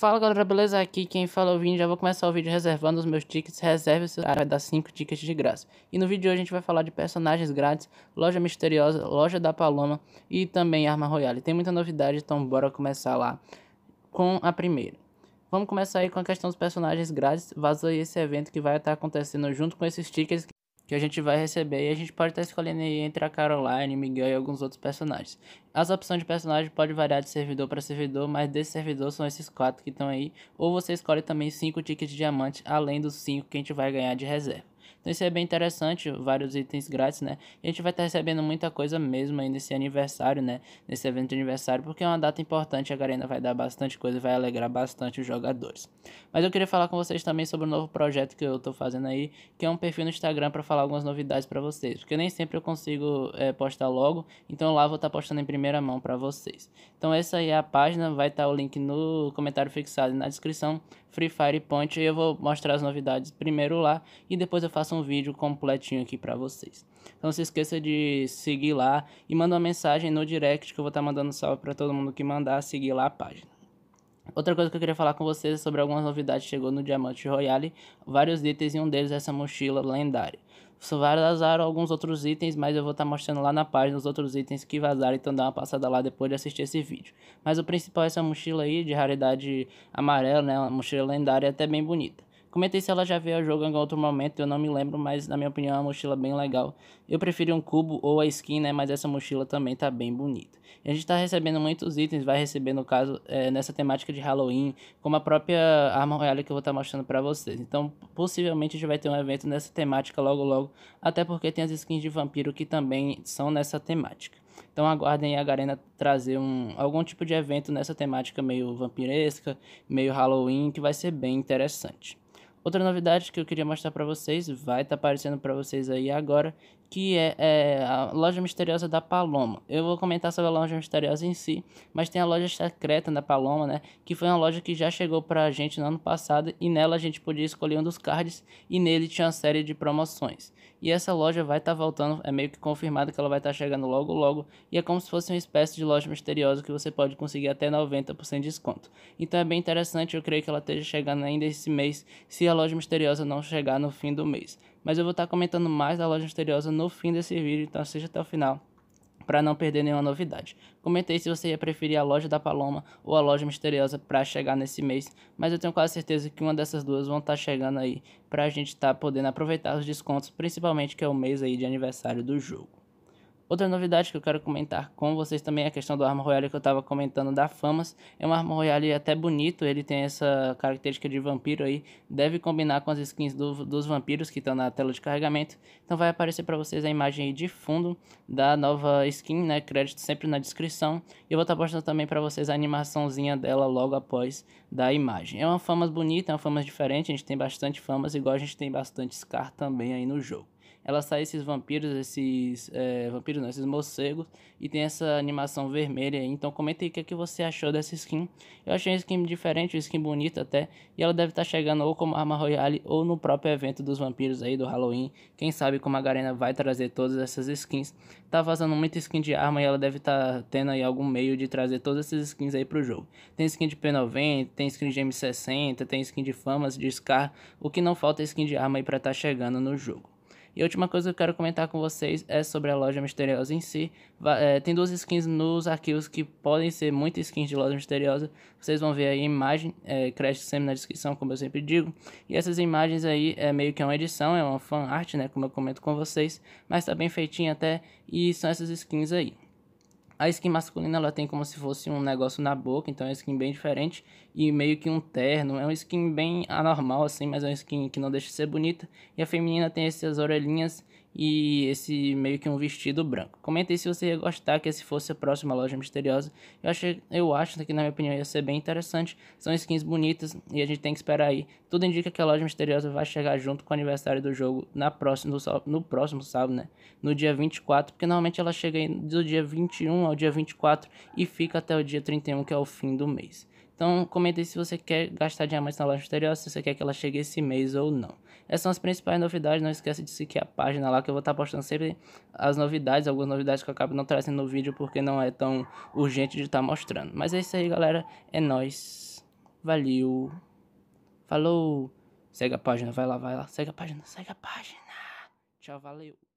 Fala galera, beleza? Aqui quem fala é o Vini, já vou começar o vídeo reservando os meus tickets, reserve o seu cara, vai dar 5 tickets de graça. E no vídeo de hoje a gente vai falar de personagens grátis, loja misteriosa, loja da Paloma e também arma royale. Tem muita novidade, então bora começar lá com a primeira. Vamos começar aí com a questão dos personagens grátis, vazou aí esse evento que vai estar acontecendo junto com esses tickets que a gente vai receber e a gente pode estar escolhendo entre a Caroline, Miguel e alguns outros personagens. As opções de personagem podem variar de servidor para servidor, mas desse servidor são esses quatro que estão aí, ou você escolhe também cinco tickets de diamante, além dos cinco que a gente vai ganhar de reserva. Então isso é bem interessante, vários itens grátis, né? E a gente vai estar recebendo muita coisa mesmo aí nesse aniversário, né? Nesse evento de aniversário, porque é uma data importante, a Garena vai dar bastante coisa vai alegrar bastante os jogadores. Mas eu queria falar com vocês também sobre um novo projeto que eu estou fazendo aí, que é um perfil no Instagram para falar algumas novidades para vocês, porque nem sempre eu consigo é, postar logo, então lá vou estar tá postando em primeira mão para vocês. Então essa aí é a página, vai estar tá o link no comentário fixado e na descrição, Free Fire Point, e eu vou mostrar as novidades primeiro lá, e depois eu faço um um vídeo completinho aqui para vocês. Então não se esqueça de seguir lá e mandar uma mensagem no direct que eu vou estar tá mandando salve para todo mundo que mandar seguir lá a página. Outra coisa que eu queria falar com vocês é sobre algumas novidades que chegou no Diamante Royale, vários itens e um deles é essa mochila lendária. Só Vazaram alguns outros itens, mas eu vou estar tá mostrando lá na página os outros itens que vazaram, então dá uma passada lá depois de assistir esse vídeo. Mas o principal é essa mochila aí, de raridade amarela, né, uma mochila lendária é até bem bonita. Comentei se ela já veio ao jogo em algum outro momento, eu não me lembro, mas na minha opinião é uma mochila bem legal. Eu prefiro um cubo ou a skin, né? Mas essa mochila também tá bem bonita. a gente tá recebendo muitos itens, vai receber no caso é, nessa temática de Halloween, como a própria arma royale que eu vou estar tá mostrando para vocês. Então possivelmente a gente vai ter um evento nessa temática logo logo, até porque tem as skins de vampiro que também são nessa temática. Então aguardem a Garena trazer um, algum tipo de evento nessa temática meio vampiresca, meio Halloween, que vai ser bem interessante. Outra novidade que eu queria mostrar para vocês, vai estar tá aparecendo para vocês aí agora, que é, é, a loja misteriosa da Paloma. Eu vou comentar sobre a loja misteriosa em si, mas tem a loja secreta da Paloma, né? Que foi uma loja que já chegou pra gente no ano passado e nela a gente podia escolher um dos cards e nele tinha uma série de promoções. E essa loja vai estar tá voltando, é meio que confirmado que ela vai estar tá chegando logo logo e é como se fosse uma espécie de loja misteriosa que você pode conseguir até 90% de desconto. Então é bem interessante, eu creio que ela esteja chegando ainda esse mês. Se a loja misteriosa não chegar no fim do mês. Mas eu vou estar comentando mais da loja misteriosa no fim desse vídeo, então assista até o final para não perder nenhuma novidade. Comentei se você ia preferir a loja da Paloma ou a loja misteriosa para chegar nesse mês, mas eu tenho quase certeza que uma dessas duas vão estar tá chegando aí para a gente estar tá podendo aproveitar os descontos, principalmente que é o mês aí de aniversário do jogo. Outra novidade que eu quero comentar com vocês também é a questão do Arma Royale que eu estava comentando da Famas. É um Arma Royale até bonito, ele tem essa característica de vampiro aí. Deve combinar com as skins do, dos vampiros que estão na tela de carregamento. Então vai aparecer para vocês a imagem aí de fundo da nova skin, né? Crédito sempre na descrição. E eu vou estar tá postando também para vocês a animaçãozinha dela logo após da imagem. É uma Famas bonita, é uma Famas diferente, a gente tem bastante Famas, igual a gente tem bastante Scar também aí no jogo ela sai esses vampiros, esses é, vampiros não, esses morcegos e tem essa animação vermelha. Então comenta aí o que, é que você achou dessa skin. Eu achei uma skin diferente, uma skin bonita até, e ela deve estar tá chegando ou como arma royale ou no próprio evento dos vampiros aí do Halloween. Quem sabe como a Garena vai trazer todas essas skins. Tá vazando muita skin de arma e ela deve estar tá tendo aí algum meio de trazer todas essas skins aí pro jogo. Tem skin de P90, tem skin de M60, tem skin de Famas, de Scar, o que não falta é skin de arma aí para estar tá chegando no jogo. E a última coisa que eu quero comentar com vocês é sobre a loja misteriosa em si. É, tem duas skins nos arquivos que podem ser muitas skins de loja misteriosa. Vocês vão ver aí a imagem, é, crédito sempre na descrição, como eu sempre digo. E essas imagens aí é meio que uma edição, é uma fan art, né? Como eu comento com vocês, mas tá bem feitinha até. E são essas skins aí. A skin masculina ela tem como se fosse um negócio na boca, então é uma skin bem diferente e meio que um terno. É uma skin bem anormal assim, mas é uma skin que não deixa de ser bonita. E a feminina tem essas orelhinhas e esse meio que um vestido branco. Comente aí se você ia gostar que esse fosse a próxima loja misteriosa. Eu, acho eu acho que, na minha opinião, ia ser bem interessante. São skins bonitas e a gente tem que esperar aí. Tudo indica que a loja misteriosa vai chegar junto com o aniversário do jogo na próxima, no, no próximo sábado, né? No dia 24, porque normalmente ela chega do dia 21 ao dia 24 e fica até o dia 31, que é o fim do mês. Então, comente se você quer gastar diamantes na loja exterior, se você quer que ela chegue esse mês ou não. Essas são as principais novidades, não esqueça de seguir a página lá que eu vou estar postando sempre as novidades, algumas novidades que eu acabo não trazendo no vídeo porque não é tão urgente de estar mostrando. Mas é isso aí, galera. É nóis. Valeu. Falou. Segue a página, vai lá, vai lá. Segue a página, segue a página. Tchau, valeu.